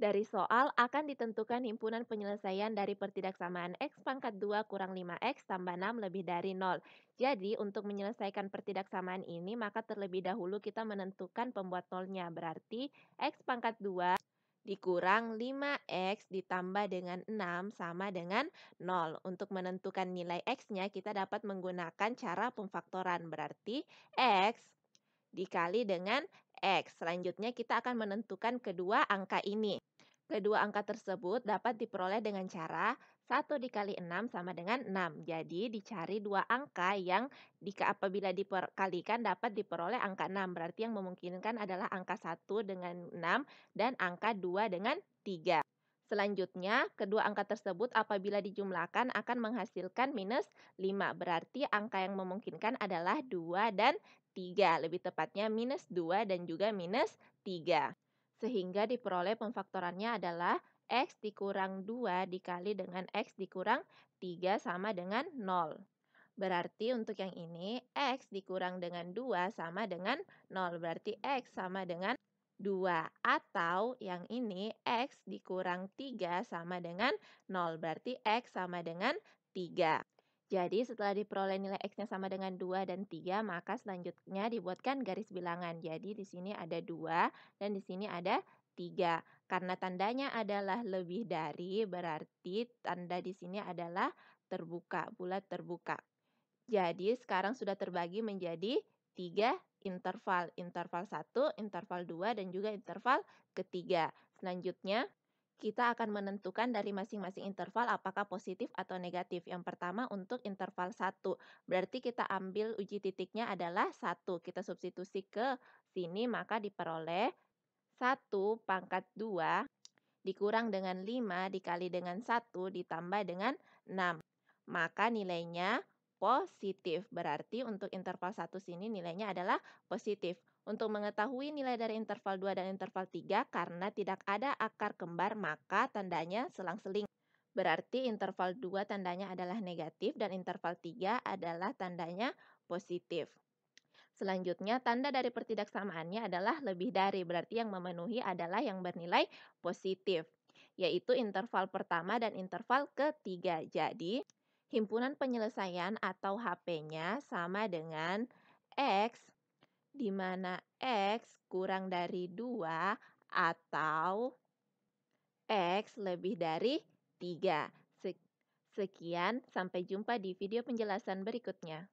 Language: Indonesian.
Dari soal akan ditentukan himpunan penyelesaian dari pertidaksamaan X pangkat 2 kurang 5X tambah 6 lebih dari 0. Jadi, untuk menyelesaikan pertidaksamaan ini, maka terlebih dahulu kita menentukan pembuat nolnya. Berarti, X pangkat 2 dikurang 5X ditambah dengan 6 sama dengan 0. Untuk menentukan nilai X-nya, kita dapat menggunakan cara pemfaktoran. Berarti, X dikali dengan X. Selanjutnya kita akan menentukan kedua angka ini. Kedua angka tersebut dapat diperoleh dengan cara 1 dikali 6 sama dengan 6. Jadi dicari dua angka yang jika apabila dikalikan dapat diperoleh angka 6. Berarti yang memungkinkan adalah angka 1 dengan 6 dan angka 2 dengan 3. Selanjutnya, kedua angka tersebut apabila dijumlahkan akan menghasilkan minus 5. Berarti angka yang memungkinkan adalah 2 dan 3. Lebih tepatnya minus 2 dan juga minus 3. Sehingga diperoleh pemfaktorannya adalah X dikurang 2 dikali dengan X dikurang 3 sama dengan 0. Berarti untuk yang ini, X dikurang dengan 2 sama dengan 0. Berarti X sama dengan 0. 2 atau yang ini X dikurang 3 sama dengan 0 berarti X sama dengan 3. Jadi setelah diperoleh nilai X-nya sama dengan 2 dan 3, maka selanjutnya dibuatkan garis bilangan. Jadi di sini ada 2 dan di sini ada 3. Karena tandanya adalah lebih dari, berarti tanda di sini adalah terbuka, bulat terbuka. Jadi sekarang sudah terbagi menjadi 3 interval, interval 1, interval 2, dan juga interval ketiga. Selanjutnya, kita akan menentukan dari masing-masing interval apakah positif atau negatif. Yang pertama untuk interval 1, berarti kita ambil uji titiknya adalah 1. Kita substitusi ke sini, maka diperoleh 1 pangkat 2 dikurang dengan 5 dikali dengan 1 ditambah dengan 6. Maka nilainya positif. Berarti untuk interval 1 sini nilainya adalah positif. Untuk mengetahui nilai dari interval 2 dan interval 3 karena tidak ada akar kembar maka tandanya selang-seling. Berarti interval 2 tandanya adalah negatif dan interval 3 adalah tandanya positif. Selanjutnya, tanda dari pertidaksamaannya adalah lebih dari, berarti yang memenuhi adalah yang bernilai positif, yaitu interval pertama dan interval ketiga. Jadi, himpunan penyelesaian atau HP-nya sama dengan X, di mana X kurang dari 2 atau X lebih dari 3. Sekian, sampai jumpa di video penjelasan berikutnya.